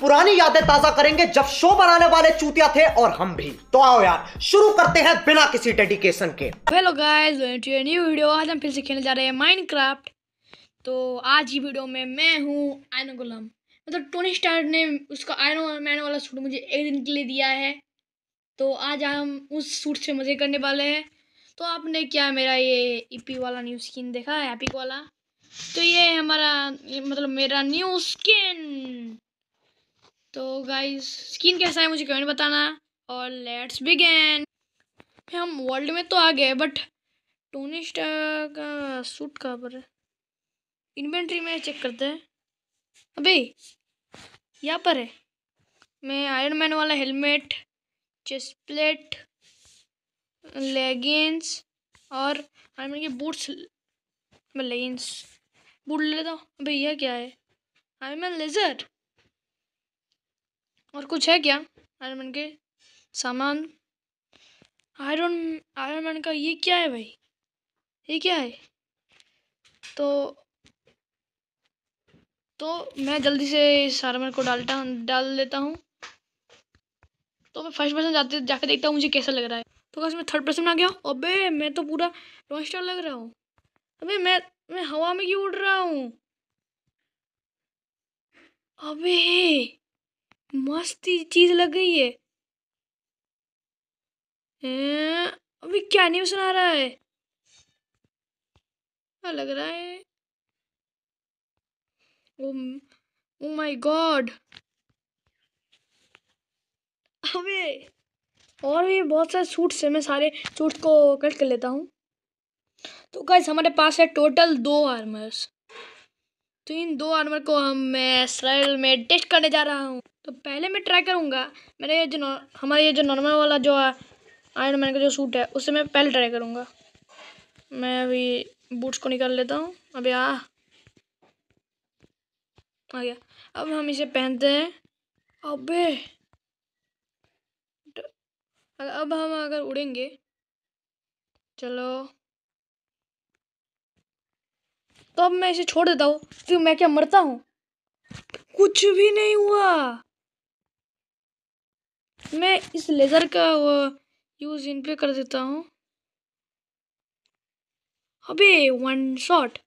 पुरानी यादें ताजा करेंगे जब शो बनाने वाले चूतिया थे और हम भी तो आओ यार शुरू करते हैं बिना किसी डेडिकेशन के हेलो गाइस न्यू वीडियो आज हम फिर से खेलने जा रहे हैं माइनक्राफ्ट तो आज की वीडियो में मैं हूँ आयन गुलाम मतलब तो टोनी स्टार ने उसका आयन मैन वाला सूट मुझे एक दिन के लिए दिया है तो आज हम उस सूट से मज़े करने वाले हैं तो आपने क्या मेरा ये ईपी e वाला न्यू स्किन देखा है एपिक वाला तो ये हमारा मतलब मेरा न्यू स्किन तो गाइज स्किन कैसा है मुझे कमेंट बताना और लेट्स बिगेन हम वर्ल्ड में तो आ गए बट टोनी स्टार का सूट कहाँ पर है इन्वेंट्री में चेक करते हैं अबे यहाँ पर है मैं आयरन मैन वाला हेलमेट चेस्ट प्लेट लेगिंग्स और आयरन मैन के बूट्स लेगिंग्स बूट ले लेता हूँ भैया क्या है आयरन मैन लेजर और कुछ है क्या आयरन मैन के सामान आयरन आयरन मैन का ये क्या है भाई ये क्या है तो तो मैं जल्दी से इस आयरन मैन को डालता डाल देता हूँ तो मैं फर्स्ट पर्सन जाते जाके देखता हूँ मुझे कैसा लग रहा है तो कैसे मैं थर्ड पर्सन आ गया अबे मैं तो पूरा रॉक स्टार लग रहा हूँ अबे मैं मैं हवा में क्यों उड़ रहा हूँ अबे मस्त चीज लग गई है अभी क्या नहीं सुना रहा है क्या लग रहा है ओ माय गॉड अबे और भी बहुत सारे सूट्स हैं मैं सारे सूट को कट कर लेता हूँ तो गाइस हमारे पास है टोटल दो आर्मर्स तो इन दो आर्मर को हम मैं स्लाइड में टेस्ट करने जा रहा हूँ तो पहले मैं ट्राई करूँगा मैंने ये जो हमारे ये जो नॉर्मल वाला जो आयरन मैन का जो सूट है उससे मैं पहले ट्राई करूँगा मैं अभी बूट्स को निकाल लेता हूँ अभी आ आ गया अब हम इसे पहनते हैं अबे अब हम अगर उड़ेंगे चलो तो अब मैं इसे छोड़ देता हूँ फिर मैं क्या मरता हूँ कुछ भी नहीं हुआ मैं इस लेज़र का यूज़ इन पे कर देता हूँ अबे वन शॉट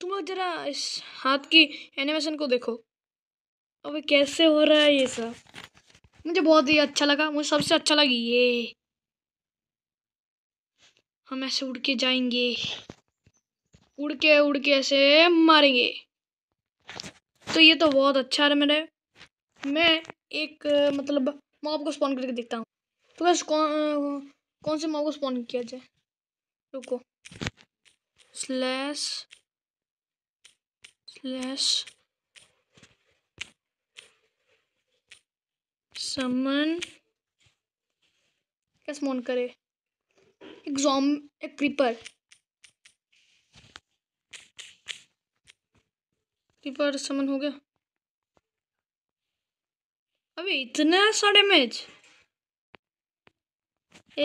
तुम लोग जरा इस हाथ की एनिमेशन को देखो अबे कैसे हो रहा है ये सब मुझे बहुत ही अच्छा लगा मुझे सबसे अच्छा लगी ये हम ऐसे उड़ के जाएंगे उड़ के उड़ के ऐसे मारेंगे तो ये तो बहुत अच्छा है मेरे मैं एक मतलब मॉब को स्पॉन करके देखता हूँ तो बस कौन कौन से मॉब को स्पॉन किया जाए रुको स्लैश स्लैश समन कैसे मोन करे एक क्रीपर क्रीपर समन हो गया अभी इतना सा डैमेज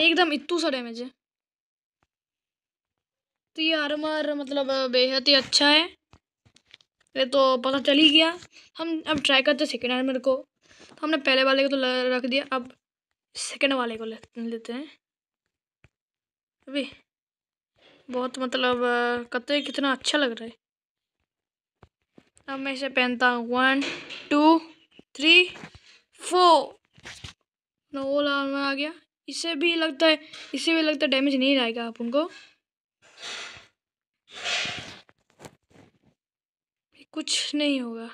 एकदम इतू सा डैमेज है तो ये आरमार मतलब बेहद ही अच्छा है ये तो पता चल ही गया हम अब ट्राई करते सेकेंड आर्मर को तो हमने पहले वाले को तो रख दिया अब सेकेंड वाले को लेते हैं अभी बहुत मतलब कत कितना अच्छा लग रहा है अब मैं इसे पहनता हूँ वन टू थ्री फोर नोल में आ गया इसे भी लगता है इसे भी लगता है डैमेज नहीं आएगा आप उनको कुछ नहीं होगा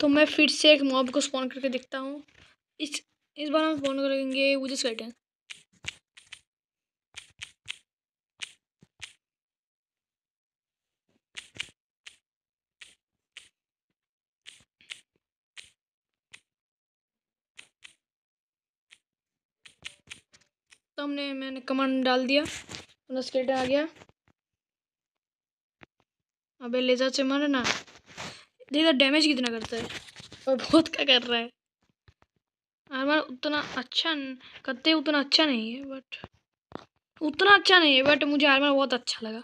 तो मैं फिर से एक मॉब को स्पॉन करके देखता हूँ इस इस बार हम स्पॉन करेंगे वुजस गाइडन सामने मैंने कमांड डाल दिया अपना स्केट आ गया अबे ले से मर ना देखा डैमेज कितना करता है और बहुत क्या कर रहा है आर्मर उतना अच्छा करते उतना अच्छा नहीं है बट उतना अच्छा नहीं है बट मुझे आर्मर बहुत अच्छा लगा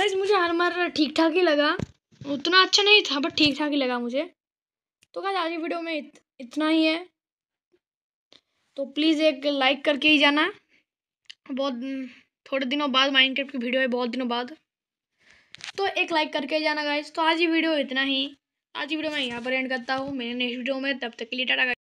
गैस मुझे आर्मर ठीक ठाक ही लगा उतना अच्छा नहीं था बट ठीक ठाक ही लगा मुझे तो गैस आज की वीडियो में इत, इतना ही है तो प्लीज़ एक लाइक करके ही जाना बहुत थोड़े दिनों बाद माइंड की वीडियो है बहुत दिनों बाद तो एक लाइक करके जाना गाइज तो आज ये वीडियो इतना ही आज की वीडियो मैं यहाँ पर एंड करता हूँ मेरे नेक्स्ट वीडियो में तब तक के लिए टाटा